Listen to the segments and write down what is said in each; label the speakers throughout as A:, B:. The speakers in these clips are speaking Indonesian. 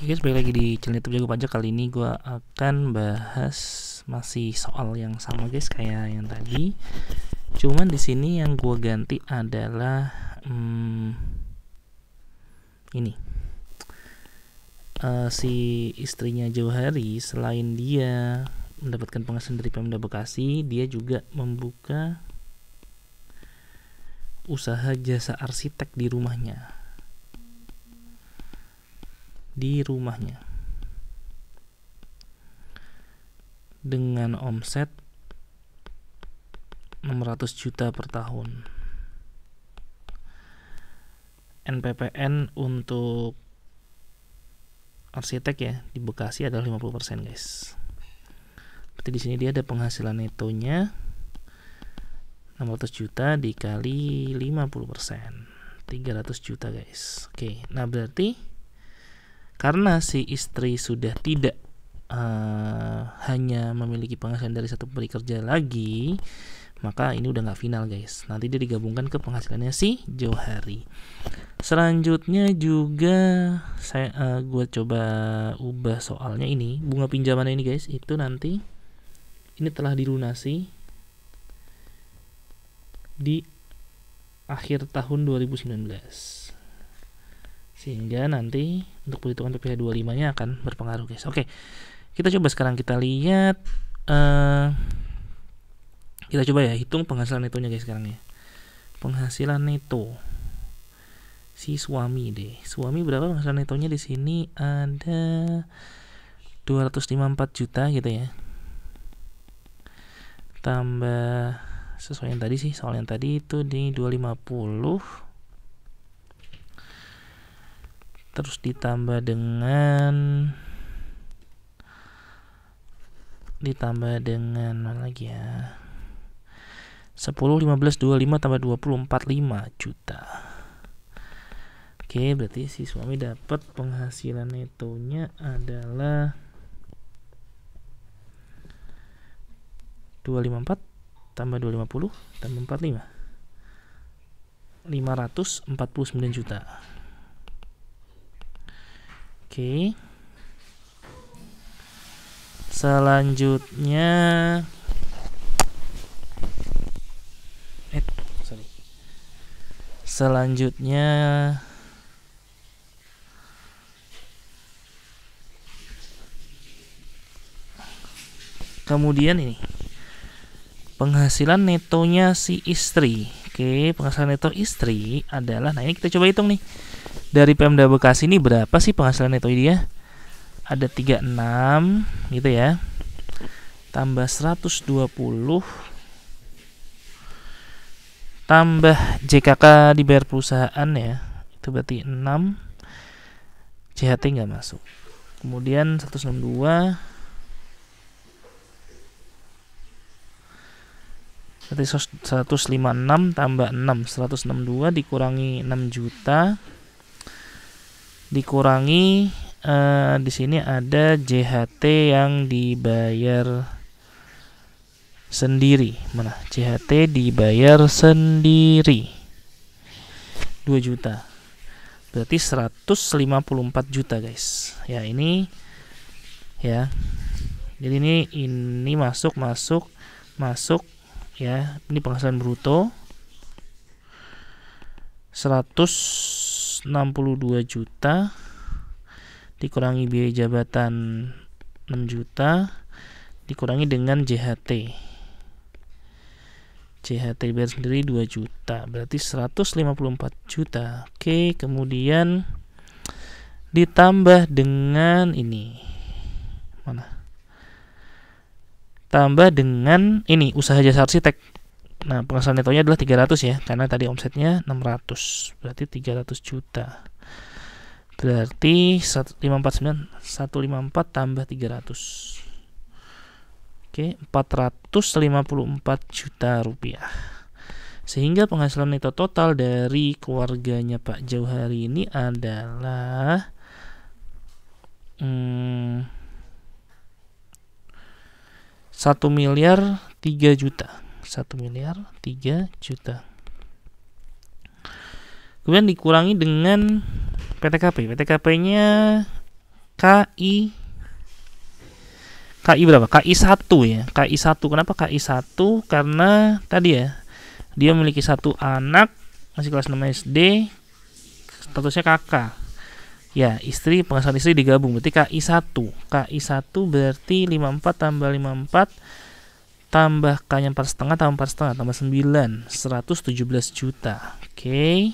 A: Oke guys, balik lagi di channel YouTube Jago Pajak kali ini gue akan bahas masih soal yang sama guys kayak yang tadi. Cuman di sini yang gue ganti adalah hmm, ini uh, si istrinya Johari selain dia mendapatkan penghasilan dari Pemda Bekasi, dia juga membuka usaha jasa arsitek di rumahnya di rumahnya dengan omset 600 juta per tahun. NPPN untuk arsitek ya di Bekasi adalah 50% guys. Berarti di sini dia ada penghasilan netonya 600 juta dikali 50%, 300 juta guys. Oke, nah berarti karena si istri sudah tidak uh, hanya memiliki penghasilan dari satu pemberi kerja lagi maka ini udah nggak final guys nanti dia digabungkan ke penghasilannya si Johari selanjutnya juga saya uh, eh, gue coba ubah soalnya ini bunga pinjaman ini guys itu nanti ini telah dilunasi di akhir tahun 2019 sehingga nanti untuk perhitungan PPh 25 nya akan berpengaruh guys oke kita coba sekarang kita lihat uh, kita coba ya hitung penghasilan netonya guys sekarang ya penghasilan neto si suami deh suami berapa penghasilan netonya di sini ada 254 juta gitu ya tambah sesuai yang tadi sih soal yang tadi itu di 250 terus ditambah dengan ditambah dengan mana lagi ya 10, 15, 25 tambah 20, 45 juta Oke berarti si suami dapat penghasilan netonya adalah 254 tambah 250 tambah 45 549 juta Oke. Selanjutnya eh sorry. Selanjutnya Kemudian ini penghasilan netonya si istri. Oke, penghasilan neto istri adalah nah ini kita coba hitung nih dari Pemda Bekasi ini berapa sih penghasilan itu dia? Ya? Ada 36 gitu ya. Tambah 120 tambah JKK dibayar perusahaan ya. Itu berarti 6 JHT nggak masuk. Kemudian 162 Berarti 156 tambah 6 162 dikurangi 6 juta dikurangi uh, di sini ada JHT yang dibayar sendiri. Mana? JHT dibayar sendiri. 2 juta. Berarti 154 juta, guys. Ya, ini ya. Jadi ini ini masuk masuk masuk ya. Ini penghasilan bruto 100 162 juta dikurangi biaya jabatan 6 juta dikurangi dengan JHT JHT dibayar sendiri 2 juta berarti 154 juta oke kemudian ditambah dengan ini mana tambah dengan ini usaha jasa arsitek Nah, penghasilan netonya adalah 300 ya, karena tadi omsetnya 600. Berarti 300 juta. Berarti 1549 154 tambah 300. Oke, 454 juta rupiah. Sehingga penghasilan neto total dari keluarganya Pak Jauhari ini adalah hmm, 1 miliar 3 juta. 1 miliar 3 juta kemudian dikurangi dengan PTKP PTKP nya KI KI berapa? KI 1 ya. KI 1. Kenapa KI 1? Karena tadi ya. Dia memiliki satu anak masih kelas 6 SD statusnya kakak. Ya, istri pengasuhan istri digabung berarti KI 1. KI 1 berarti 54 tambah 54 tambah K setengah, tambah tambah 9 117 juta oke okay.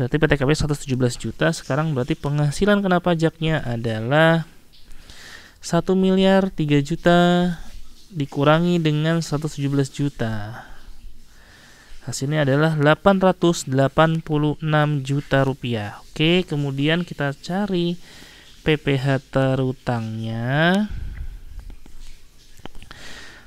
A: berarti PTKP 117 juta sekarang berarti penghasilan kena pajaknya adalah 1 miliar 3 juta dikurangi dengan 117 juta hasilnya adalah 886 juta rupiah oke kemudian kita cari PPH terutangnya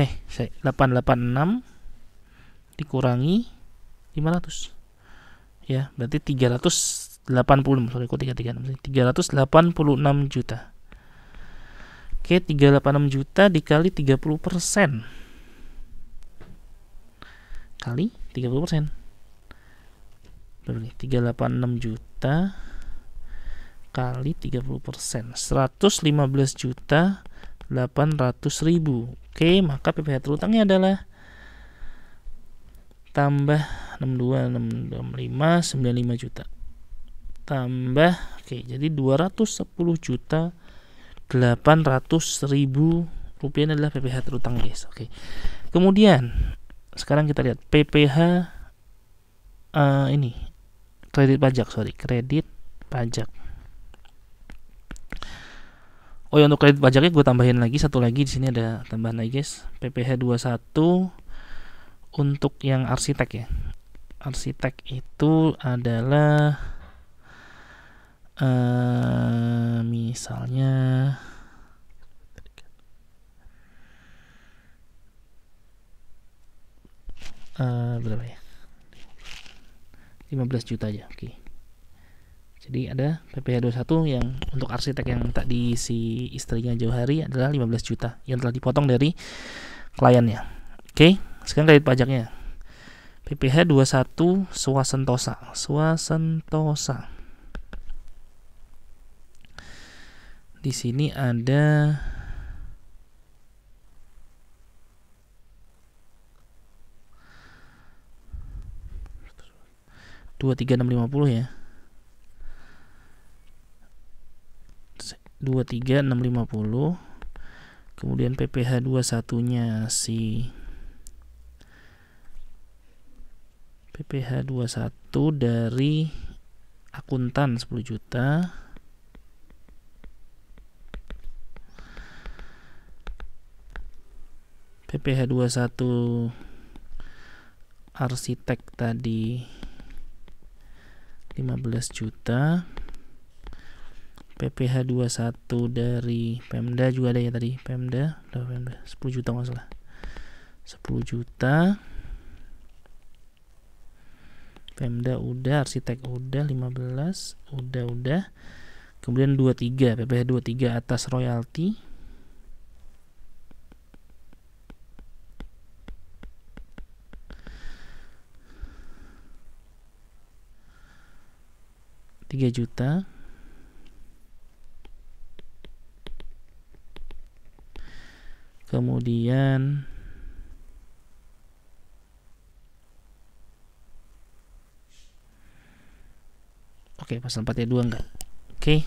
A: eh 886 dikurangi 500 ya berarti 380 sorry kok 336 386 juta oke 386 juta dikali 30 persen kali 30 persen 386 juta kali 30 persen 115 juta ribu, Oke, maka PPH terutangnya adalah tambah 62 625 95 juta. Tambah oke, jadi 210 juta 800 ribu rupiah adalah PPH terutang guys oke kemudian sekarang kita lihat PPH uh, eh, ini kredit pajak sorry kredit pajak Oh ya untuk kredit pajaknya gue tambahin lagi satu lagi di sini ada tambahan lagi guys PPH 21 untuk yang arsitek ya arsitek itu adalah uh, misalnya uh, berapa ya 15 juta aja oke okay. Jadi ada PPh 21 yang untuk arsitek yang tak diisi istrinya jauh hari adalah 15 juta yang telah dipotong dari kliennya. Oke, sekarang kredit pajaknya. PPh 21 Swasentosa. Swasentosa. Di sini ada dua tiga enam lima puluh ya 23650 kemudian PPH 21 nya si PPH 21 dari akuntan 10 juta PPH 21 arsitek tadi 15 juta PPH 21 dari Pemda juga ada ya tadi Pemda berapa Pemda 10 juta nggak salah 10 juta Pemda udah arsitek udah 15 udah udah kemudian 23 PPH 23 atas royalti tiga juta kemudian Oke, okay, pasal 4 ya 2 enggak. Oke. Okay.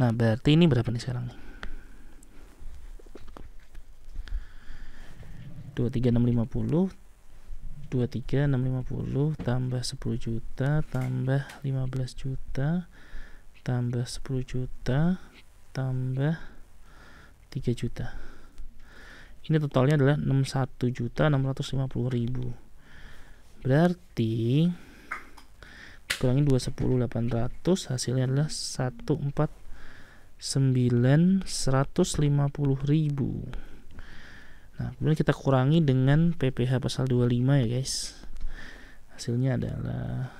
A: Nah, berarti ini berapa nih sekarang nih? 23650 23650 tambah 10 juta tambah 15 juta tambah 10 juta tambah 3 juta ini totalnya adalah 61 juta 650 ribu berarti kurangi 210 800 hasilnya adalah 149 150 ribu nah kemudian kita kurangi dengan PPH pasal 25 ya guys hasilnya adalah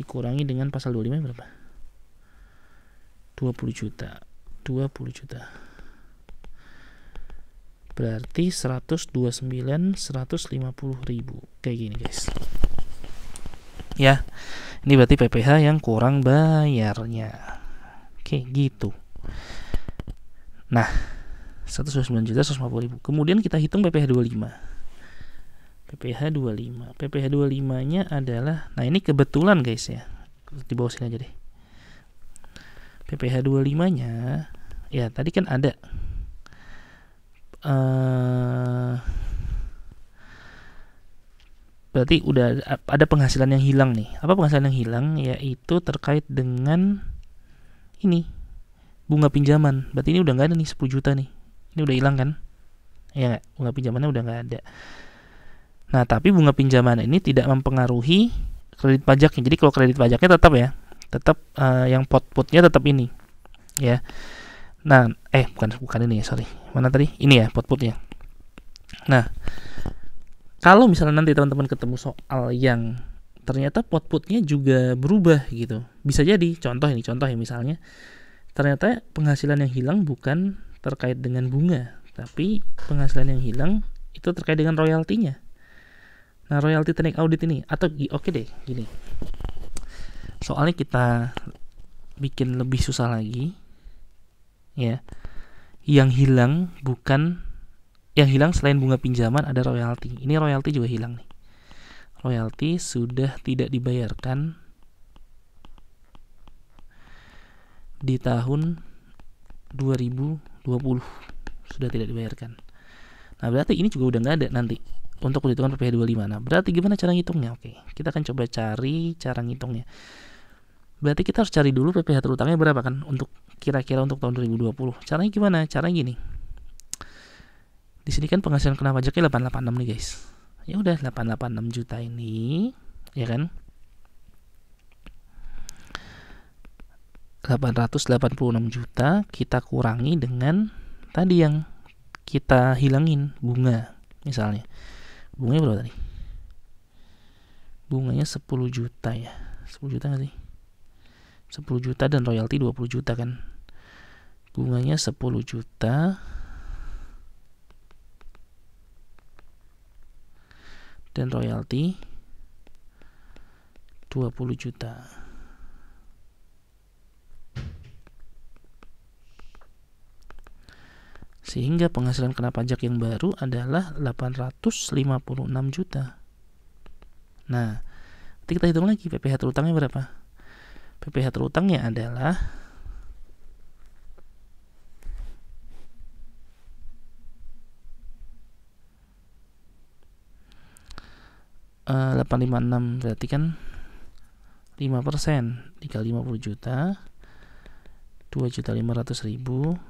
A: dikurangi dengan pasal 25 berapa? 20 juta. 20 juta. Berarti 129 150 ribu. Kayak gini guys. Ya. Ini berarti PPh yang kurang bayarnya. Oke, gitu. Nah, 129 juta 150 ribu. Kemudian kita hitung PPh 25. PPH 25 PPH 25 nya adalah nah ini kebetulan guys ya di bawah sini aja deh PPH 25 nya ya tadi kan ada uh, berarti udah ada penghasilan yang hilang nih apa penghasilan yang hilang yaitu terkait dengan ini bunga pinjaman berarti ini udah nggak ada nih 10 juta nih ini udah hilang kan ya bunga pinjamannya udah nggak ada Nah, tapi bunga pinjaman ini tidak mempengaruhi kredit pajaknya. Jadi kalau kredit pajaknya tetap ya, tetap uh, yang pot potnya tetap ini, ya. Nah, eh bukan bukan ini ya, sorry. Mana tadi? Ini ya pot potnya. Nah, kalau misalnya nanti teman-teman ketemu soal yang ternyata pot potnya juga berubah gitu, bisa jadi. Contoh ini, contoh ya misalnya, ternyata penghasilan yang hilang bukan terkait dengan bunga, tapi penghasilan yang hilang itu terkait dengan royaltinya Nah, royalty teknik audit ini atau oke okay deh, gini. Soalnya kita bikin lebih susah lagi. Ya. Yang hilang bukan yang hilang selain bunga pinjaman ada royalti. Ini royalti juga hilang nih. Royalti sudah tidak dibayarkan di tahun 2020 sudah tidak dibayarkan. Nah berarti ini juga udah nggak ada nanti untuk perhitungan PPh 25. Nah, berarti gimana cara ngitungnya? Oke, kita akan coba cari cara ngitungnya. Berarti kita harus cari dulu PPh terutangnya berapa kan untuk kira-kira untuk tahun 2020. Caranya gimana? Caranya gini. Di sini kan penghasilan kena pajaknya 886 nih, guys. Ya udah 886 juta ini, ya kan? 886 juta kita kurangi dengan tadi yang kita hilangin bunga misalnya bunganya berapa tadi bunganya 10 juta ya 10 juta gak sih 10 juta dan royalti 20 juta kan bunganya 10 juta dan royalti 20 juta Sehingga penghasilan kena pajak yang baru adalah 856 juta. Nah, nanti kita hitung lagi PPh terutangnya berapa? PPh terutangnya adalah eh, uh, 856 berarti kan 5% dikali 50 juta 2.500.000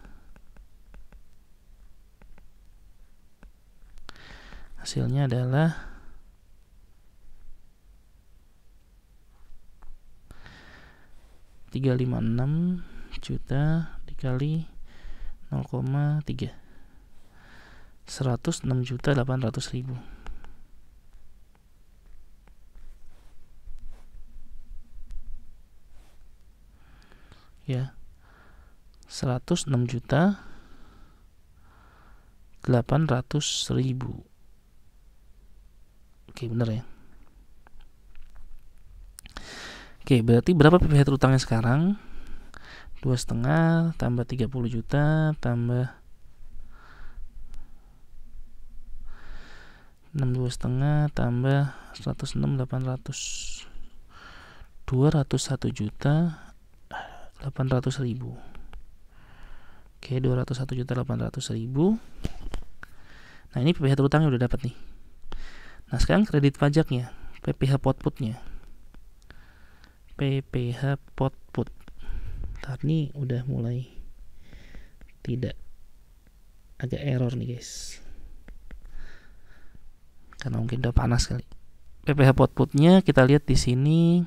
A: hasilnya adalah tiga lima enam juta dikali 0,3 106 juta 800 ribu ya 106 juta 800 ribu Oke, bener ya. Oke, berarti berapa PPH terutangnya sekarang? Dua setengah tambah 30 juta tambah enam dua setengah tambah seratus enam delapan ratus dua ratus satu juta delapan ratus ribu oke dua ratus satu juta delapan ratus ribu nah ini PPH terutangnya udah dapat nih Nah sekarang kredit pajaknya, PPH potputnya. PPH potput. Tadi udah mulai tidak agak error nih guys. Karena mungkin udah panas kali. PPH potputnya kita lihat di sini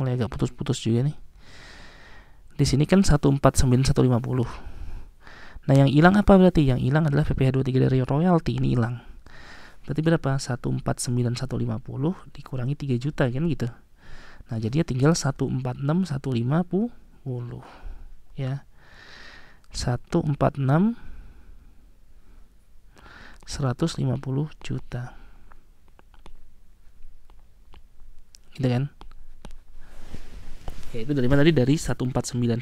A: mulai agak putus-putus juga nih. Di sini kan lima puluh. Nah, yang hilang apa berarti? Yang hilang adalah PPh 23 dari royalti ini hilang berarti berapa 149150 dikurangi 3 juta kan gitu nah jadinya tinggal 146150 ya 146 150 juta gitu kan ya itu dari mana tadi dari 149150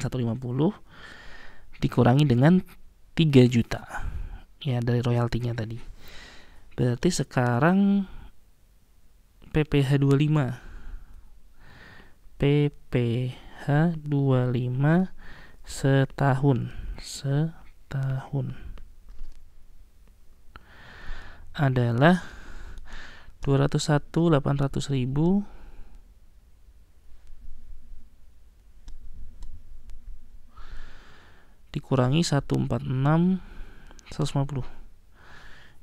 A: dikurangi dengan 3 juta ya dari royaltinya tadi Berarti sekarang PPH 25 PPH 25 setahun setahun adalah 201.800.000 dikurangi 146 150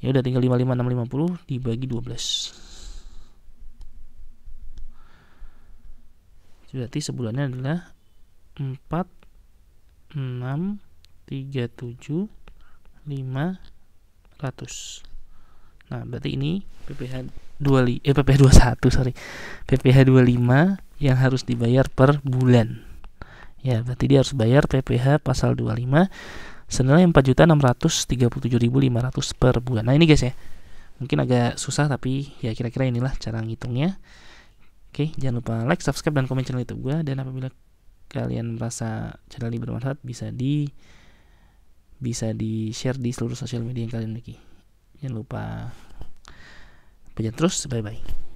A: ya udah tinggal 55650 dibagi 12 berarti sebulannya adalah 4 6 3 7 5 100 Nah, berarti ini PPH 2 eh PPH 21, sorry. PPH 25 yang harus dibayar per bulan. Ya, berarti dia harus bayar PPH pasal 25 senilai 4.637.500 per bulan. Nah ini guys ya, mungkin agak susah tapi ya kira-kira inilah cara ngitungnya. Oke, jangan lupa like, subscribe, dan komen channel itu gua. Dan apabila kalian merasa channel ini bermanfaat, bisa di bisa di share di seluruh sosial media yang kalian miliki. Jangan lupa pencet terus, bye bye.